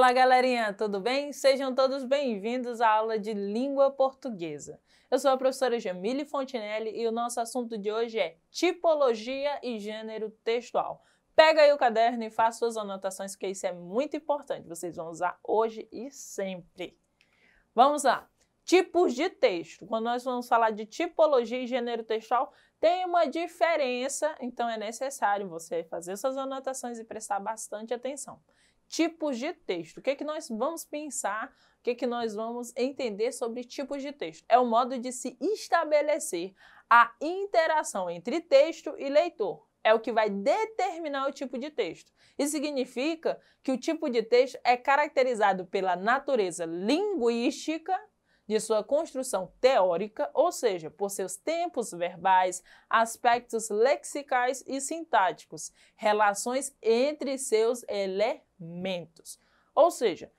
Olá, galerinha, tudo bem? Sejam todos bem-vindos à aula de língua portuguesa. Eu sou a professora Jamile Fontinelli e o nosso assunto de hoje é tipologia e gênero textual. Pega aí o caderno e faça suas anotações, porque isso é muito importante. Vocês vão usar hoje e sempre. Vamos lá. Tipos de texto. Quando nós vamos falar de tipologia e gênero textual, tem uma diferença, então é necessário você fazer suas anotações e prestar bastante atenção tipos de texto. O que, é que nós vamos pensar, o que, é que nós vamos entender sobre tipos de texto? É o modo de se estabelecer a interação entre texto e leitor. É o que vai determinar o tipo de texto. Isso significa que o tipo de texto é caracterizado pela natureza linguística de sua construção teórica, ou seja, por seus tempos verbais, aspectos lexicais e sintáticos, relações entre seus elementos. Ou seja,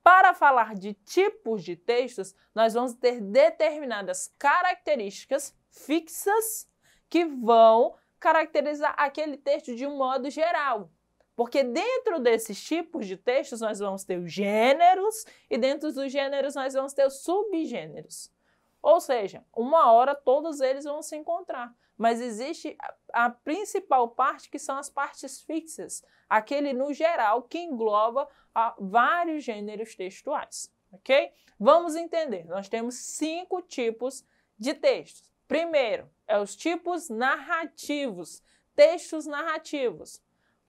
para falar de tipos de textos, nós vamos ter determinadas características fixas que vão caracterizar aquele texto de um modo geral. Porque dentro desses tipos de textos nós vamos ter os gêneros e dentro dos gêneros nós vamos ter os subgêneros. Ou seja, uma hora todos eles vão se encontrar, mas existe a, principal parte que são as partes fixas, aquele no geral que engloba ah, vários gêneros textuais, ok? Vamos entender, nós temos cinco tipos de textos. Primeiro, é os tipos narrativos, textos narrativos.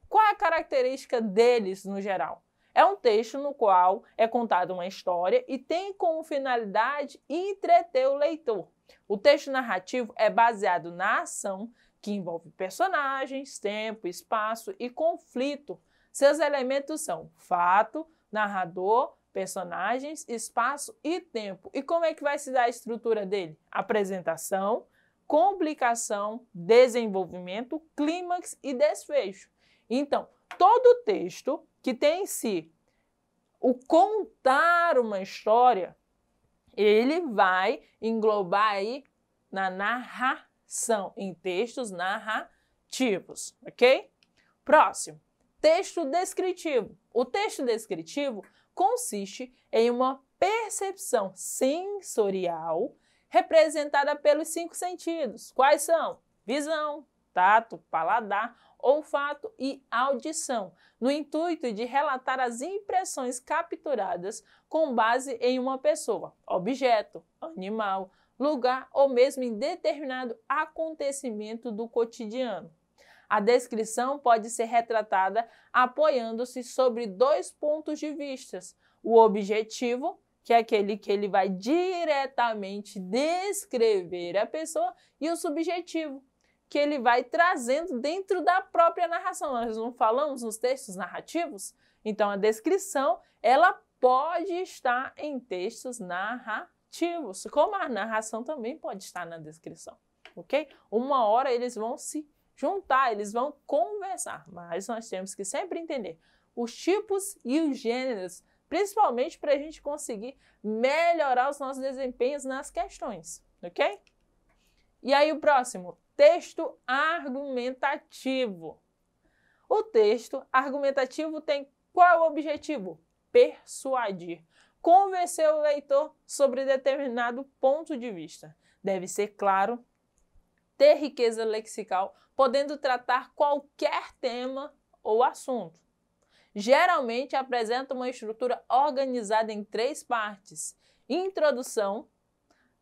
Qual é a característica deles no geral? É um texto no qual é contada uma história e tem como finalidade entreter o leitor. O texto narrativo é baseado na ação, que envolve personagens, tempo, espaço e conflito. Seus elementos são fato, narrador, personagens, espaço e tempo. E como é que vai se dar a estrutura dele? Apresentação, complicação, desenvolvimento, clímax e desfecho. Então, todo texto que tem em si o contar uma história, ele vai englobar aí na narração, em textos narrativos, ok? Próximo, texto descritivo. O texto descritivo consiste em uma percepção sensorial representada pelos cinco sentidos. Quais são? Visão, tato, paladar, olfato e audição, no intuito de relatar as impressões capturadas com base em uma pessoa, objeto, animal, lugar ou mesmo em determinado acontecimento do cotidiano. A descrição pode ser retratada apoiando-se sobre dois pontos de vistas: o objetivo, que é aquele que ele vai diretamente descrever a pessoa, e o subjetivo, que ele vai trazendo dentro da própria narração. Nós não falamos nos textos narrativos? Então, a descrição, ela pode estar em textos narrativos, como a narração também pode estar na descrição, ok? Uma hora eles vão se juntar, eles vão conversar, mas nós temos que sempre entender os tipos e os gêneros, principalmente para a gente conseguir melhorar os nossos desempenhos nas questões, ok? E aí o próximo, texto argumentativo. O texto argumentativo tem qual objetivo? Persuadir, convencer o leitor sobre determinado ponto de vista. Deve ser claro, ter riqueza lexical, podendo tratar qualquer tema ou assunto. Geralmente apresenta uma estrutura organizada em três partes: introdução,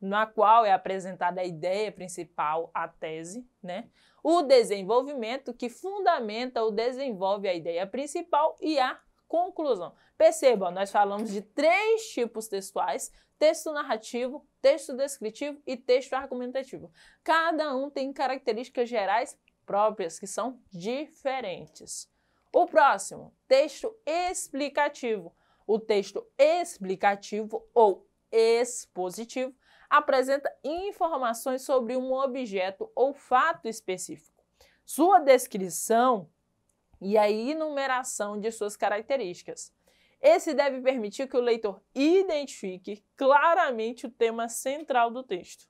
na qual é apresentada a ideia principal, a tese, né? O desenvolvimento que fundamenta ou desenvolve a ideia principal e a conclusão. Percebam, nós falamos de três tipos textuais: texto narrativo, texto descritivo e texto argumentativo. Cada um tem características gerais próprias que são diferentes. O próximo, texto explicativo. O texto explicativo ou expositivo apresenta informações sobre um objeto ou fato específico. Sua descrição e a enumeração de suas características. Esse deve permitir que o leitor identifique claramente o tema central do texto.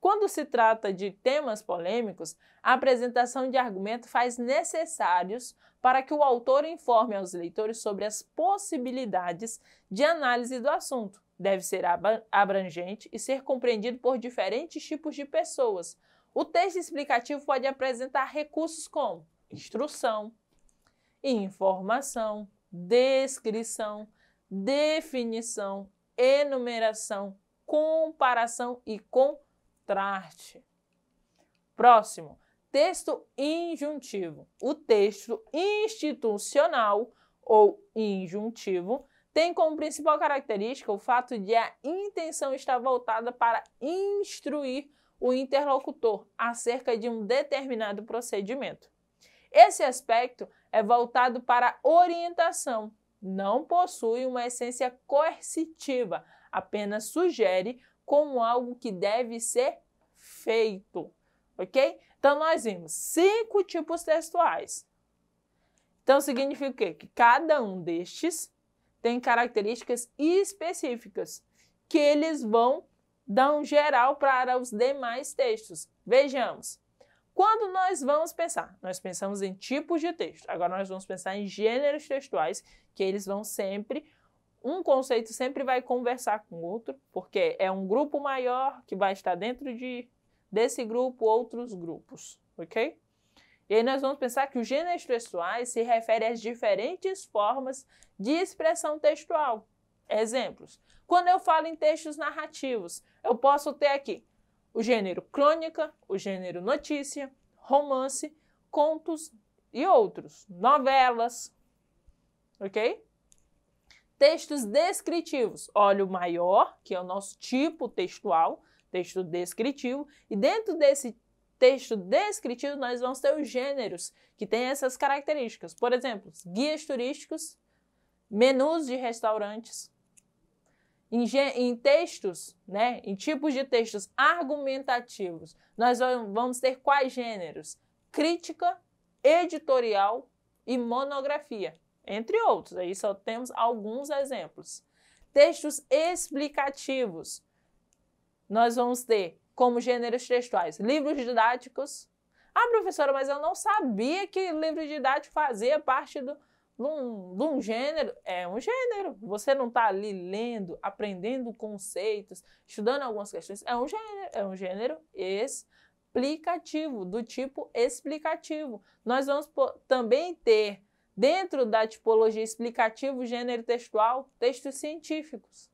Quando se trata de temas polêmicos, a apresentação de argumento faz necessários para que o autor informe aos leitores sobre as possibilidades de análise do assunto deve ser abrangente e ser compreendido por diferentes tipos de pessoas. O texto explicativo pode apresentar recursos como instrução, informação, descrição, definição, enumeração, comparação e contraste. Próximo, texto injuntivo. O texto institucional ou injuntivo tem como principal característica o fato de a intenção estar voltada para instruir o interlocutor acerca de um determinado procedimento. Esse aspecto é voltado para orientação, não possui uma essência coercitiva, apenas sugere como algo que deve ser feito, ok? Então, nós vimos cinco tipos textuais. Então, significa o quê? Que cada um destes têm características específicas que eles vão dar um geral para os demais textos. Vejamos. Quando nós vamos pensar, nós pensamos em tipos de texto. Agora nós vamos pensar em gêneros textuais, que eles vão sempre um conceito sempre vai conversar com outro, porque é um grupo maior que vai estar dentro de desse grupo outros grupos, OK? E aí nós vamos pensar que os gêneros textuais se referem às diferentes formas de expressão textual. Exemplos. Quando eu falo em textos narrativos, eu posso ter aqui o gênero crônica, o gênero notícia, romance, contos e outros, novelas, ok? Textos descritivos, olha o maior, que é o nosso tipo textual, texto descritivo, e dentro desse texto descritivo, nós vamos ter os gêneros que têm essas características. Por exemplo, guias turísticos, menus de restaurantes, em, em textos, né, em tipos de textos argumentativos, nós vamos ter quais gêneros? Crítica, editorial e monografia, entre outros. Aí só temos alguns exemplos. Textos explicativos. Nós vamos ter como gêneros textuais, livros didáticos. Ah, professora, mas eu não sabia que livro didático fazia parte do, de um, de um gênero. É um gênero. Você não está ali lendo, aprendendo conceitos, estudando algumas questões. É um gênero. É um gênero explicativo, do tipo explicativo. Nós vamos também ter, dentro da tipologia explicativo, gênero textual, textos científicos.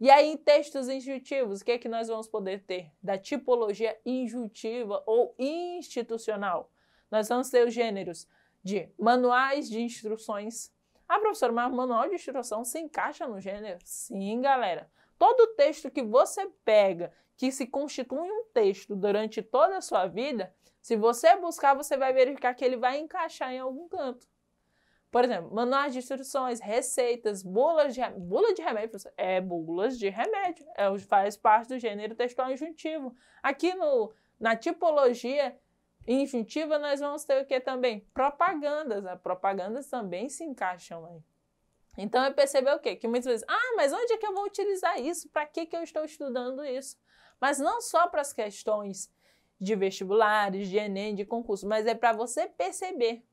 E aí, em textos injuntivos, o que é que nós vamos poder ter? Da tipologia injuntiva ou institucional. Nós vamos ter os gêneros de manuais de instruções. Ah, professor, mas manual de instrução se encaixa no gênero? Sim, galera. Todo texto que você pega, que se constitui um texto durante toda a sua vida, se você buscar, você vai verificar que ele vai encaixar em algum canto. Por exemplo, manuais de instruções, receitas, bolas de, bula de remédio. É bolas de remédio. É, faz parte do gênero textual injuntivo. Aqui no, na tipologia injuntiva, nós vamos ter o que também? Propagandas. Né? Propagandas também se encaixam aí. Então eu percebi o quê? Que muitas vezes, ah, mas onde é que eu vou utilizar isso? Para que, que eu estou estudando isso? Mas não só para as questões de vestibulares, de Enem, de concurso, mas é para você perceber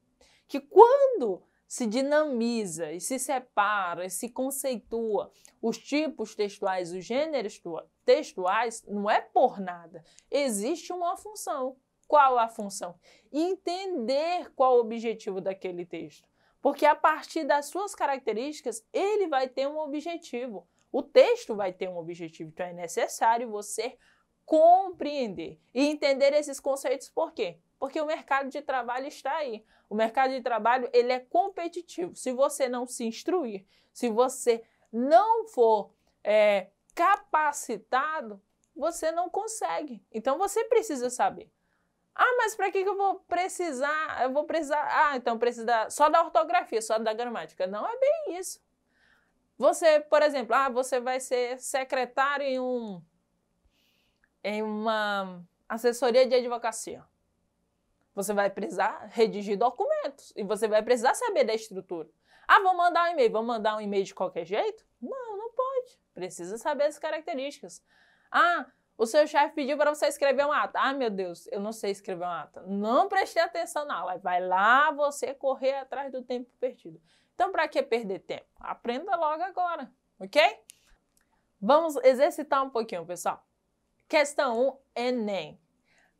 que quando se dinamiza e se separa e se conceitua. Os tipos textuais, os gêneros textuais, não é por nada. Existe uma função. Qual a função? Entender qual o objetivo daquele texto. Porque a partir das suas características, ele vai ter um objetivo. O texto vai ter um objetivo. Então é necessário você compreender e entender esses conceitos por quê? Porque o mercado de trabalho está aí. O mercado de trabalho ele é competitivo. Se você não se instruir, se você não for é, capacitado, você não consegue. Então você precisa saber. Ah, mas para que, que eu vou precisar? Eu vou precisar. Ah, então precisa só da ortografia, só da gramática. Não é bem isso. Você, por exemplo, ah, você vai ser secretário em um em uma assessoria de advocacia. Você vai precisar redigir documentos e você vai precisar saber da estrutura. Ah, vou mandar um e-mail. Vou mandar um e-mail de qualquer jeito? Não, não pode. Precisa saber as características. Ah, o seu chefe pediu para você escrever uma ata. Ah, meu Deus, eu não sei escrever uma ata. Não prestei atenção na aula. Vai lá você correr atrás do tempo perdido. Então, para que perder tempo? Aprenda logo agora, ok? Vamos exercitar um pouquinho, pessoal. Questão 1, Enem.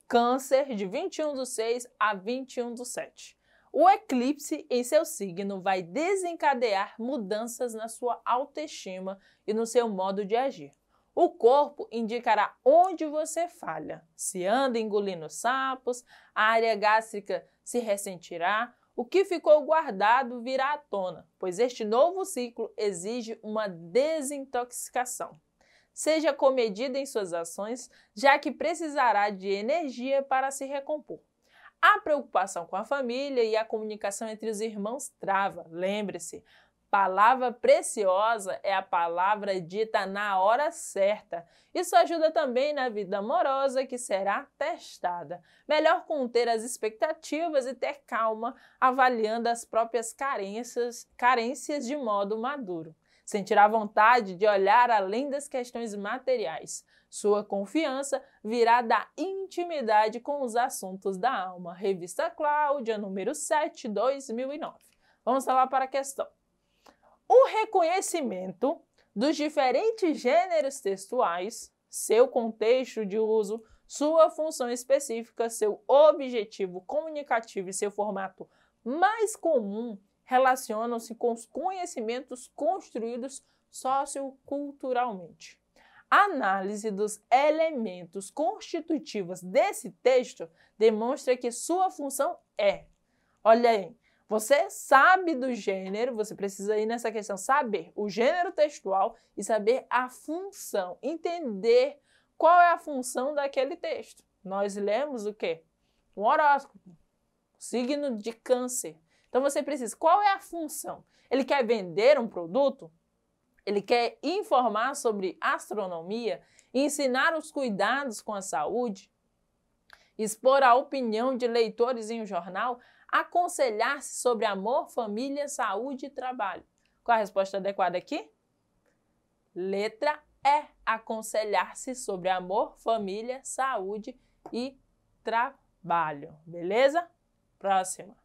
Câncer, de 21 do 6 a 21 do 7. O eclipse em seu signo vai desencadear mudanças na sua autoestima e no seu modo de agir. O corpo indicará onde você falha. Se anda engolindo sapos, a área gástrica se ressentirá, o que ficou guardado virá à tona, pois este novo ciclo exige uma desintoxicação. Seja comedida em suas ações, já que precisará de energia para se recompor. A preocupação com a família e a comunicação entre os irmãos trava. Lembre-se, palavra preciosa é a palavra dita na hora certa. Isso ajuda também na vida amorosa que será testada. Melhor conter as expectativas e ter calma, avaliando as próprias carências, carências de modo maduro sentirá vontade de olhar além das questões materiais. Sua confiança virá da intimidade com os assuntos da alma. Revista Cláudia, número 7, 2009. Vamos falar para a questão. O reconhecimento dos diferentes gêneros textuais, seu contexto de uso, sua função específica, seu objetivo comunicativo e seu formato mais comum relacionam-se com os conhecimentos construídos socioculturalmente. A análise dos elementos constitutivos desse texto demonstra que sua função é. Olha aí, você sabe do gênero, você precisa ir nessa questão saber o gênero textual e saber a função, entender qual é a função daquele texto. Nós lemos o quê? Um horóscopo, signo de câncer. Então você precisa, qual é a função? Ele quer vender um produto? Ele quer informar sobre astronomia, ensinar os cuidados com a saúde, expor a opinião de leitores em um jornal, aconselhar-se sobre amor, família, saúde e trabalho. Qual a resposta adequada aqui? Letra E. Aconselhar-se sobre amor, família, saúde e trabalho. Beleza? Próxima.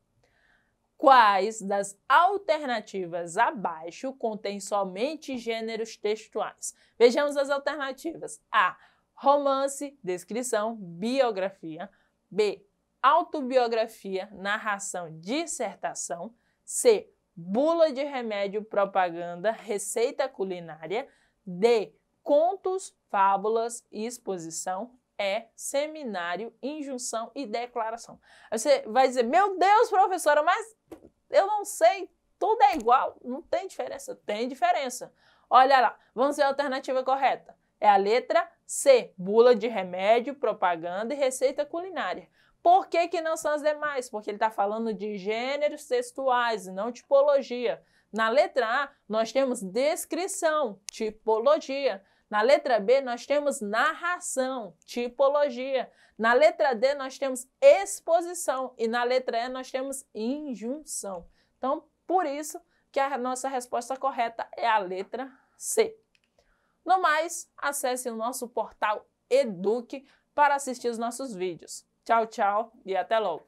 Quais das alternativas abaixo contém somente gêneros textuais? Vejamos as alternativas. A. Romance, descrição, biografia. B. Autobiografia, narração, dissertação. C. Bula de remédio, propaganda, receita culinária. D. Contos, fábulas, exposição é seminário, injunção e declaração. Aí você vai dizer, meu Deus, professora, mas eu não sei, tudo é igual, não tem diferença. Tem diferença. Olha lá, vamos ver a alternativa correta. É a letra C, bula de remédio, propaganda e receita culinária. Por que, que não são as demais? Porque ele está falando de gêneros textuais, não tipologia. Na letra A, nós temos descrição, tipologia. Na letra B, nós temos narração, tipologia. Na letra D, nós temos exposição. E na letra E, nós temos injunção. Então, por isso que a nossa resposta correta é a letra C. No mais, acesse o nosso portal Eduque para assistir os nossos vídeos. Tchau, tchau e até logo!